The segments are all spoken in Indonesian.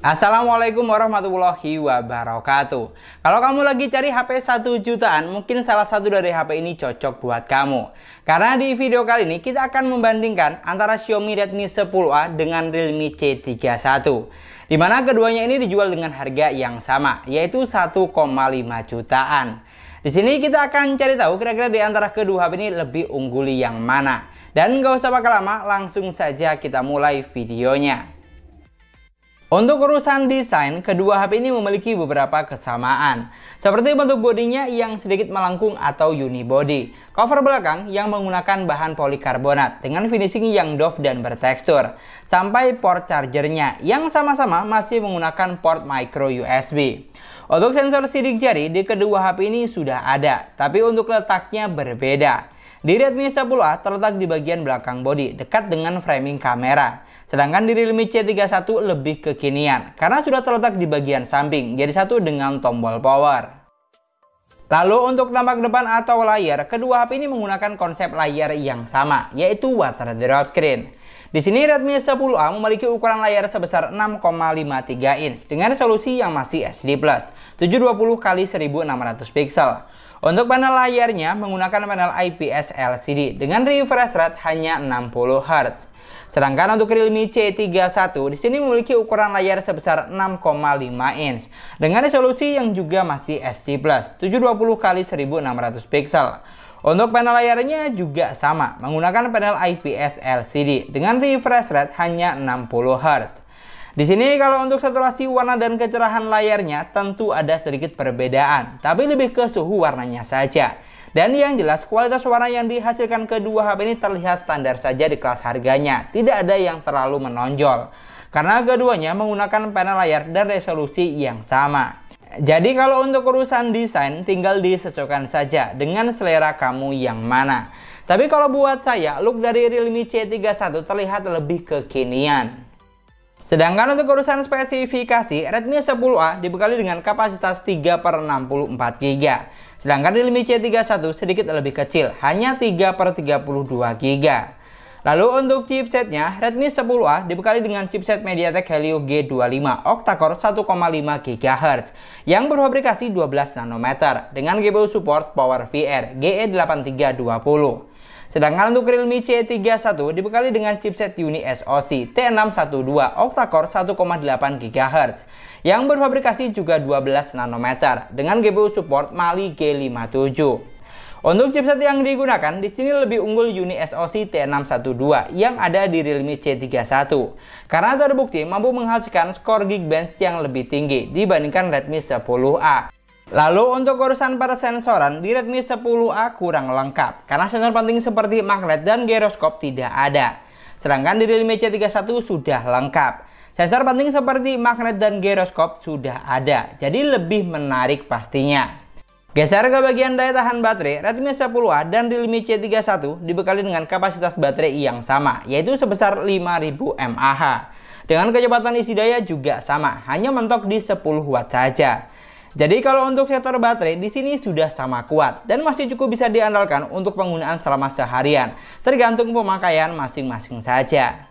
Assalamualaikum warahmatullahi wabarakatuh Kalau kamu lagi cari HP 1 jutaan Mungkin salah satu dari HP ini cocok buat kamu Karena di video kali ini kita akan membandingkan Antara Xiaomi Redmi 10A dengan Realme C31 Dimana keduanya ini dijual dengan harga yang sama Yaitu 1,5 jutaan di sini kita akan cari tahu kira-kira di antara kedua HP ini lebih ungguli yang mana. Dan nggak usah pakai lama, langsung saja kita mulai videonya. Untuk urusan desain, kedua HP ini memiliki beberapa kesamaan. Seperti bentuk bodinya yang sedikit melengkung atau unibody. Cover belakang yang menggunakan bahan polikarbonat dengan finishing yang doff dan bertekstur. Sampai port chargernya yang sama-sama masih menggunakan port micro USB. Untuk sensor sidik jari di kedua HP ini sudah ada, tapi untuk letaknya berbeda. Di Redmi 10A terletak di bagian belakang bodi, dekat dengan framing kamera. Sedangkan di Realme C31 lebih kekinian, karena sudah terletak di bagian samping, jadi satu dengan tombol power. Lalu untuk tampak depan atau layar, kedua HP ini menggunakan konsep layar yang sama, yaitu water drop screen. Di sini Redmi 10A memiliki ukuran layar sebesar 6,53 inch dengan resolusi yang masih SD+, 720 x 1600 pixel. Untuk panel layarnya menggunakan panel IPS LCD dengan refresh rate hanya 60 Hz. Sedangkan untuk Realme C31 di sini memiliki ukuran layar sebesar 6,5 inch dengan resolusi yang juga masih SD+, 720x1600 pixel. Untuk panel layarnya juga sama, menggunakan panel IPS LCD dengan refresh rate hanya 60 Hz. Di sini kalau untuk saturasi warna dan kecerahan layarnya tentu ada sedikit perbedaan, tapi lebih ke suhu warnanya saja. Dan yang jelas kualitas warna yang dihasilkan kedua HP ini terlihat standar saja di kelas harganya, tidak ada yang terlalu menonjol. Karena keduanya menggunakan panel layar dan resolusi yang sama. Jadi kalau untuk urusan desain tinggal disesuaikan saja dengan selera kamu yang mana. Tapi kalau buat saya, look dari Realme C31 terlihat lebih kekinian. Sedangkan untuk urusan spesifikasi, Redmi 10A dibekali dengan kapasitas 3 per 64 GB. Sedangkan Realme C31 sedikit lebih kecil, hanya 3 per 32 GB. Lalu untuk chipsetnya, Redmi 10A dibekali dengan chipset MediaTek Helio G25 octa-core 1,5 GHz yang berfabrikasi 12 nanometer dengan GPU support PowerVR GE8320. Sedangkan untuk Realme C31 dibekali dengan chipset Uni SoC T612 octa-core 1,8 GHz yang berfabrikasi juga 12 nanometer dengan GPU support Mali G57. Untuk chipset yang digunakan, di sini lebih unggul Uni SoC T612 yang ada di Realme C31. Karena terbukti mampu menghasilkan skor Geekbench yang lebih tinggi dibandingkan Redmi 10A. Lalu untuk urusan persensoran di Redmi 10A kurang lengkap karena sensor penting seperti magnet dan gyroscope tidak ada. Sedangkan di Realme C31 sudah lengkap. Sensor penting seperti magnet dan gyroscope sudah ada, jadi lebih menarik pastinya. Geser ke bagian daya tahan baterai, Redmi 10A dan Realme C31 dibekali dengan kapasitas baterai yang sama, yaitu sebesar 5000 mAh. Dengan kecepatan isi daya juga sama, hanya mentok di 10 watt saja. Jadi kalau untuk sektor baterai di sini sudah sama kuat dan masih cukup bisa diandalkan untuk penggunaan selama seharian, tergantung pemakaian masing-masing saja.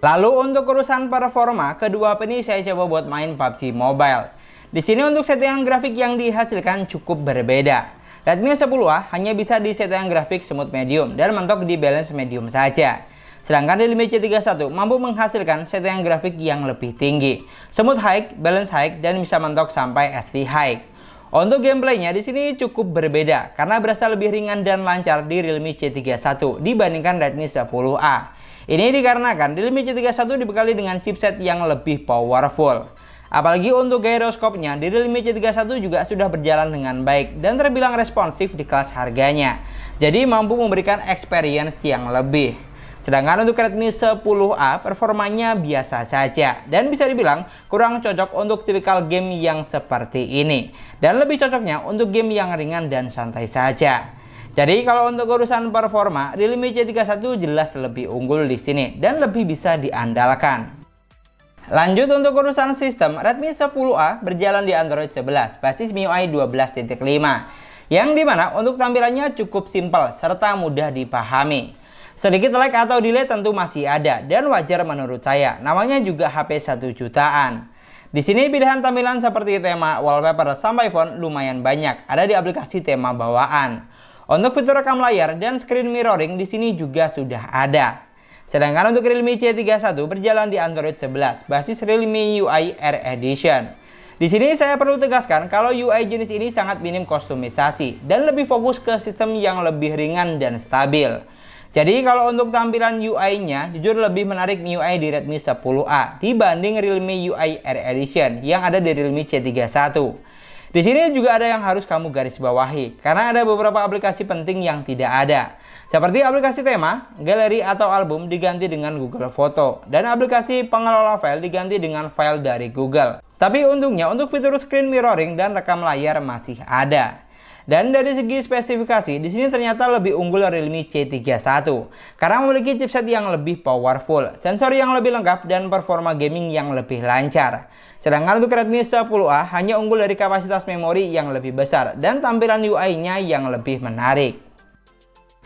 Lalu untuk urusan performa, kedua ini saya coba buat main PUBG Mobile. Di sini untuk settingan grafik yang dihasilkan cukup berbeda. Redmi 10A hanya bisa di settingan grafik semut medium dan mentok di balance medium saja. Sedangkan Realme C31 mampu menghasilkan settingan grafik yang lebih tinggi, smooth high, balance high, dan bisa mentok sampai SD high. Untuk gameplaynya di sini cukup berbeda karena berasa lebih ringan dan lancar di Realme C31 dibandingkan Redmi 10A. Ini dikarenakan Realme C31 dibekali dengan chipset yang lebih powerful. Apalagi untuk gyroskopnya di Realme C31 juga sudah berjalan dengan baik dan terbilang responsif di kelas harganya. Jadi mampu memberikan experience yang lebih. Sedangkan untuk Redmi 10A performanya biasa saja dan bisa dibilang kurang cocok untuk tipikal game yang seperti ini dan lebih cocoknya untuk game yang ringan dan santai saja. Jadi kalau untuk urusan performa, Realme C31 jelas lebih unggul di sini dan lebih bisa diandalkan. Lanjut untuk urusan sistem, Redmi 10A berjalan di Android 11 basis MIUI 12.5 yang dimana untuk tampilannya cukup simpel serta mudah dipahami. Sedikit lag atau delay tentu masih ada dan wajar menurut saya. Namanya juga HP 1 jutaan. Di sini pilihan tampilan seperti tema, wallpaper, sampai font lumayan banyak. Ada di aplikasi tema bawaan. Untuk fitur rekam layar dan screen mirroring di sini juga sudah ada. Sedangkan untuk Realme C31 berjalan di Android 11, basis Realme UI R Edition. Di sini saya perlu tegaskan kalau UI jenis ini sangat minim kostumisasi dan lebih fokus ke sistem yang lebih ringan dan stabil. Jadi kalau untuk tampilan UI-nya, jujur lebih menarik MIUI di Redmi 10A dibanding Realme UI Air Edition yang ada di Realme C31. Di sini juga ada yang harus kamu garis bawahi, karena ada beberapa aplikasi penting yang tidak ada. Seperti aplikasi tema, galeri atau album diganti dengan Google Foto, dan aplikasi pengelola file diganti dengan file dari Google. Tapi untungnya untuk fitur screen mirroring dan rekam layar masih ada. Dan dari segi spesifikasi, di sini ternyata lebih unggul Realme C31 karena memiliki chipset yang lebih powerful, sensor yang lebih lengkap dan performa gaming yang lebih lancar. Sedangkan untuk Redmi 10A hanya unggul dari kapasitas memori yang lebih besar dan tampilan UI-nya yang lebih menarik.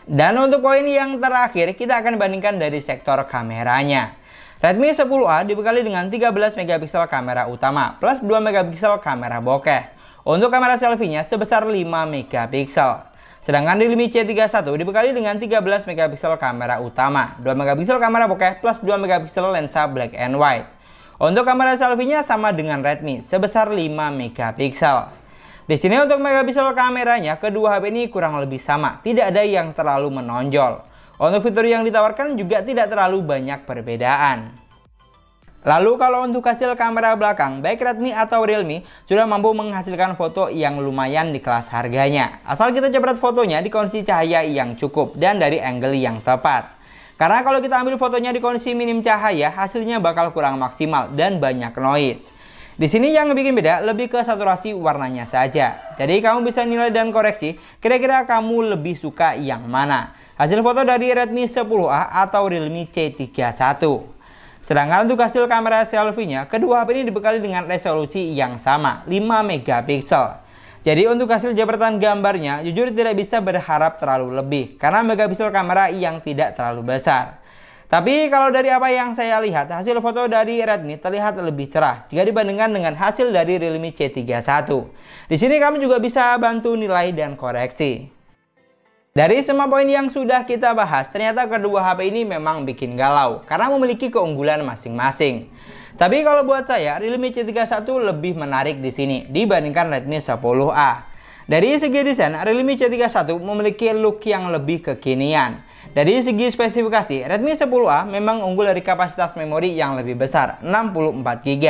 Dan untuk poin yang terakhir, kita akan bandingkan dari sektor kameranya. Redmi 10A dibekali dengan 13 megapiksel kamera utama plus 2 megapiksel kamera bokeh. Untuk kamera selfie-nya sebesar 5 megapiksel. Sedangkan Realme C31 dibekali dengan 13 megapiksel kamera utama, 2 megapiksel kamera bokeh plus 2 megapiksel lensa black and white. Untuk kamera selfie-nya sama dengan Redmi sebesar 5 megapiksel. Di sini untuk megapiksel kameranya kedua HP ini kurang lebih sama, tidak ada yang terlalu menonjol. Untuk fitur yang ditawarkan juga tidak terlalu banyak perbedaan. Lalu kalau untuk hasil kamera belakang, baik Redmi atau Realme sudah mampu menghasilkan foto yang lumayan di kelas harganya. Asal kita jepret fotonya di kondisi cahaya yang cukup dan dari angle yang tepat. Karena kalau kita ambil fotonya di kondisi minim cahaya, hasilnya bakal kurang maksimal dan banyak noise. Di sini yang bikin beda lebih ke saturasi warnanya saja. Jadi kamu bisa nilai dan koreksi kira-kira kamu lebih suka yang mana. Hasil foto dari Redmi 10A atau Realme C31. Sedangkan untuk hasil kamera selfie-nya, kedua HP ini dibekali dengan resolusi yang sama, 5 megapiksel. Jadi untuk hasil jabatan gambarnya, jujur tidak bisa berharap terlalu lebih, karena megapiksel kamera yang tidak terlalu besar. Tapi kalau dari apa yang saya lihat, hasil foto dari Redmi terlihat lebih cerah jika dibandingkan dengan hasil dari Realme C31. Di sini kami juga bisa bantu nilai dan koreksi. Dari semua poin yang sudah kita bahas, ternyata kedua HP ini memang bikin galau karena memiliki keunggulan masing-masing. Tapi kalau buat saya, Realme C31 lebih menarik di sini dibandingkan Redmi 10A. Dari segi desain, Realme C31 memiliki look yang lebih kekinian. Dari segi spesifikasi, Redmi 10A memang unggul dari kapasitas memori yang lebih besar, 64GB.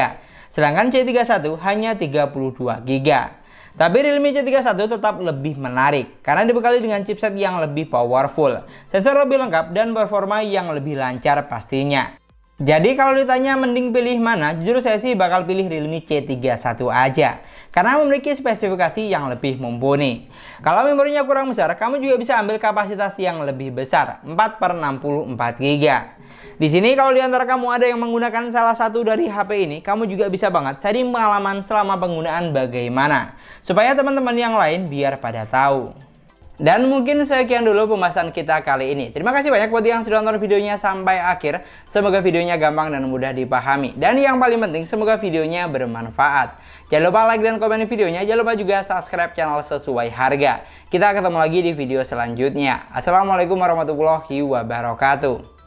Sedangkan C31 hanya 32GB. Tapi Realme C31 tetap lebih menarik karena dibekali dengan chipset yang lebih powerful, sensor lebih lengkap dan performa yang lebih lancar pastinya. Jadi kalau ditanya mending pilih mana, jujur saya sih bakal pilih Realme C31 aja. Karena memiliki spesifikasi yang lebih mumpuni. Kalau memorinya kurang besar, kamu juga bisa ambil kapasitas yang lebih besar, 4 per 64 GB. Di sini kalau di antara kamu ada yang menggunakan salah satu dari HP ini, kamu juga bisa banget cari pengalaman selama penggunaan bagaimana. Supaya teman-teman yang lain biar pada tahu. Dan mungkin sekian dulu pembahasan kita kali ini. Terima kasih banyak buat yang sudah nonton videonya sampai akhir. Semoga videonya gampang dan mudah dipahami. Dan yang paling penting, semoga videonya bermanfaat. Jangan lupa like dan komen videonya. Jangan lupa juga subscribe channel sesuai harga. Kita ketemu lagi di video selanjutnya. Assalamualaikum warahmatullahi wabarakatuh.